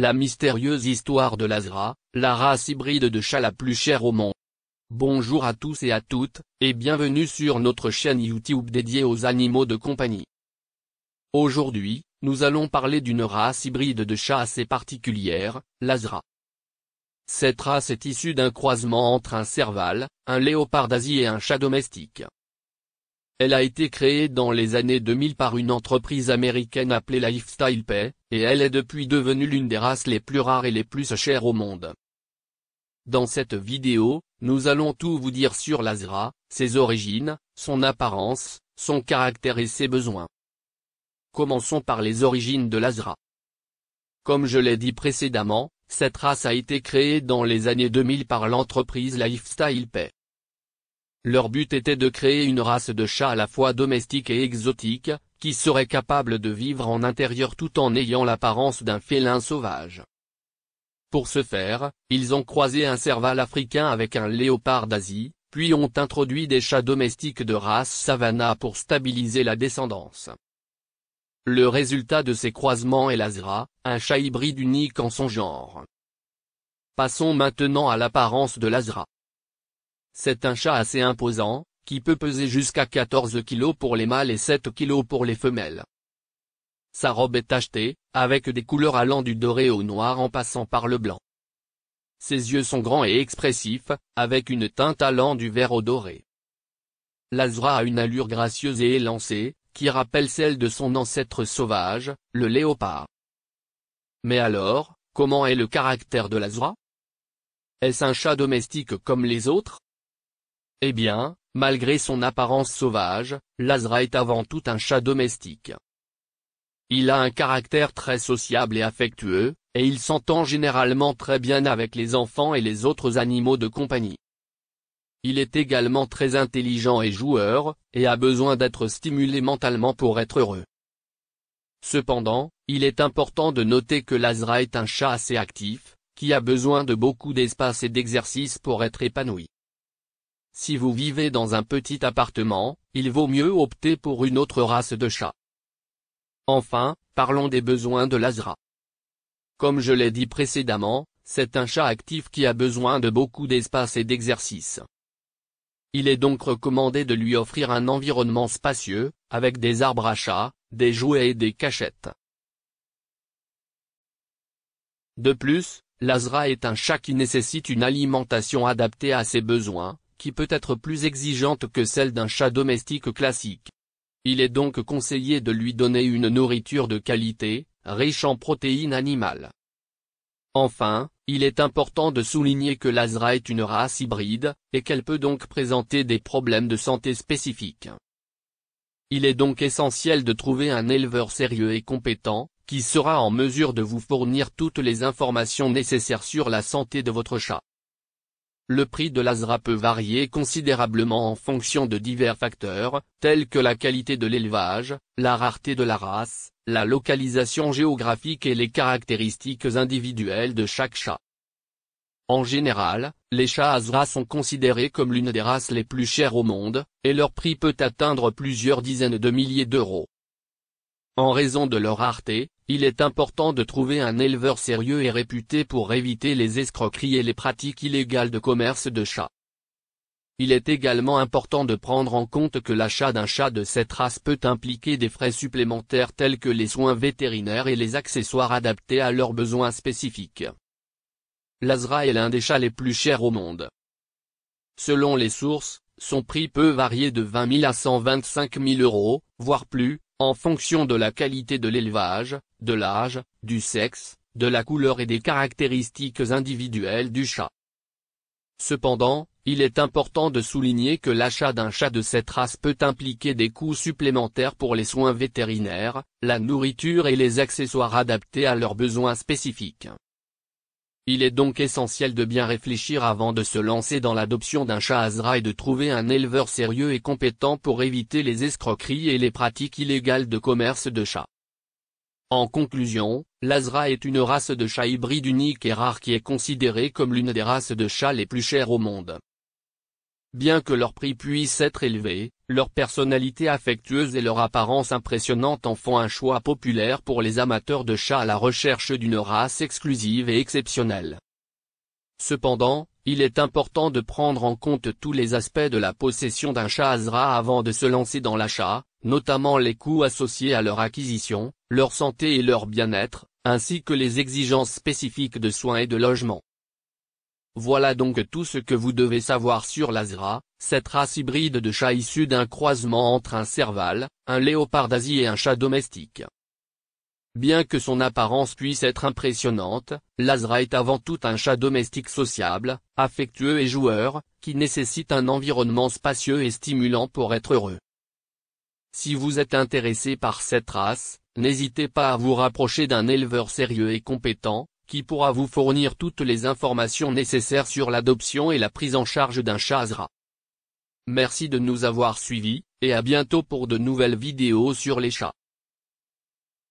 La mystérieuse histoire de l'Azra, la race hybride de chat la plus chère au monde. Bonjour à tous et à toutes, et bienvenue sur notre chaîne YouTube dédiée aux animaux de compagnie. Aujourd'hui, nous allons parler d'une race hybride de chat assez particulière, l'Azra. Cette race est issue d'un croisement entre un serval, un léopard d'Asie et un chat domestique. Elle a été créée dans les années 2000 par une entreprise américaine appelée Lifestyle Pay, et elle est depuis devenue l'une des races les plus rares et les plus chères au monde. Dans cette vidéo, nous allons tout vous dire sur l'Azra, ses origines, son apparence, son caractère et ses besoins. Commençons par les origines de l'Azra. Comme je l'ai dit précédemment, cette race a été créée dans les années 2000 par l'entreprise Lifestyle Pay. Leur but était de créer une race de chats à la fois domestique et exotique, qui serait capable de vivre en intérieur tout en ayant l'apparence d'un félin sauvage. Pour ce faire, ils ont croisé un serval africain avec un léopard d'Asie, puis ont introduit des chats domestiques de race savannah pour stabiliser la descendance. Le résultat de ces croisements est l'Azra, un chat hybride unique en son genre. Passons maintenant à l'apparence de l'Azra. C'est un chat assez imposant, qui peut peser jusqu'à 14 kg pour les mâles et 7 kg pour les femelles. Sa robe est tachetée, avec des couleurs allant du doré au noir en passant par le blanc. Ses yeux sont grands et expressifs, avec une teinte allant du vert au doré. L'Azra a une allure gracieuse et élancée, qui rappelle celle de son ancêtre sauvage, le léopard. Mais alors, comment est le caractère de l'Azra Est-ce un chat domestique comme les autres eh bien, malgré son apparence sauvage, Lazra est avant tout un chat domestique. Il a un caractère très sociable et affectueux, et il s'entend généralement très bien avec les enfants et les autres animaux de compagnie. Il est également très intelligent et joueur, et a besoin d'être stimulé mentalement pour être heureux. Cependant, il est important de noter que Lazra est un chat assez actif, qui a besoin de beaucoup d'espace et d'exercice pour être épanoui. Si vous vivez dans un petit appartement, il vaut mieux opter pour une autre race de chat. Enfin, parlons des besoins de l'Azra. Comme je l'ai dit précédemment, c'est un chat actif qui a besoin de beaucoup d'espace et d'exercice. Il est donc recommandé de lui offrir un environnement spacieux, avec des arbres à chat, des jouets et des cachettes. De plus, l'Azra est un chat qui nécessite une alimentation adaptée à ses besoins, qui peut être plus exigeante que celle d'un chat domestique classique. Il est donc conseillé de lui donner une nourriture de qualité, riche en protéines animales. Enfin, il est important de souligner que l'Azra est une race hybride, et qu'elle peut donc présenter des problèmes de santé spécifiques. Il est donc essentiel de trouver un éleveur sérieux et compétent, qui sera en mesure de vous fournir toutes les informations nécessaires sur la santé de votre chat. Le prix de l'Azra peut varier considérablement en fonction de divers facteurs, tels que la qualité de l'élevage, la rareté de la race, la localisation géographique et les caractéristiques individuelles de chaque chat. En général, les chats Azra sont considérés comme l'une des races les plus chères au monde, et leur prix peut atteindre plusieurs dizaines de milliers d'euros. En raison de leur rareté, il est important de trouver un éleveur sérieux et réputé pour éviter les escroqueries et les pratiques illégales de commerce de chats. Il est également important de prendre en compte que l'achat d'un chat de cette race peut impliquer des frais supplémentaires tels que les soins vétérinaires et les accessoires adaptés à leurs besoins spécifiques. L'Azra est l'un des chats les plus chers au monde. Selon les sources, son prix peut varier de 20 000 à 125 000 euros, voire plus, en fonction de la qualité de l'élevage, de l'âge, du sexe, de la couleur et des caractéristiques individuelles du chat. Cependant, il est important de souligner que l'achat d'un chat de cette race peut impliquer des coûts supplémentaires pour les soins vétérinaires, la nourriture et les accessoires adaptés à leurs besoins spécifiques. Il est donc essentiel de bien réfléchir avant de se lancer dans l'adoption d'un chat Azra et de trouver un éleveur sérieux et compétent pour éviter les escroqueries et les pratiques illégales de commerce de chats. En conclusion, l'Azra est une race de chat hybride unique et rare qui est considérée comme l'une des races de chats les plus chères au monde. Bien que leur prix puisse être élevé, leur personnalité affectueuse et leur apparence impressionnante en font un choix populaire pour les amateurs de chats à la recherche d'une race exclusive et exceptionnelle. Cependant, il est important de prendre en compte tous les aspects de la possession d'un chat Azra avant de se lancer dans l'achat, notamment les coûts associés à leur acquisition, leur santé et leur bien-être, ainsi que les exigences spécifiques de soins et de logement. Voilà donc tout ce que vous devez savoir sur l'Azra, cette race hybride de chat issue d'un croisement entre un serval, un léopard d'Asie et un chat domestique. Bien que son apparence puisse être impressionnante, l'Azra est avant tout un chat domestique sociable, affectueux et joueur, qui nécessite un environnement spacieux et stimulant pour être heureux. Si vous êtes intéressé par cette race, n'hésitez pas à vous rapprocher d'un éleveur sérieux et compétent, qui pourra vous fournir toutes les informations nécessaires sur l'adoption et la prise en charge d'un chat Merci de nous avoir suivis, et à bientôt pour de nouvelles vidéos sur les chats.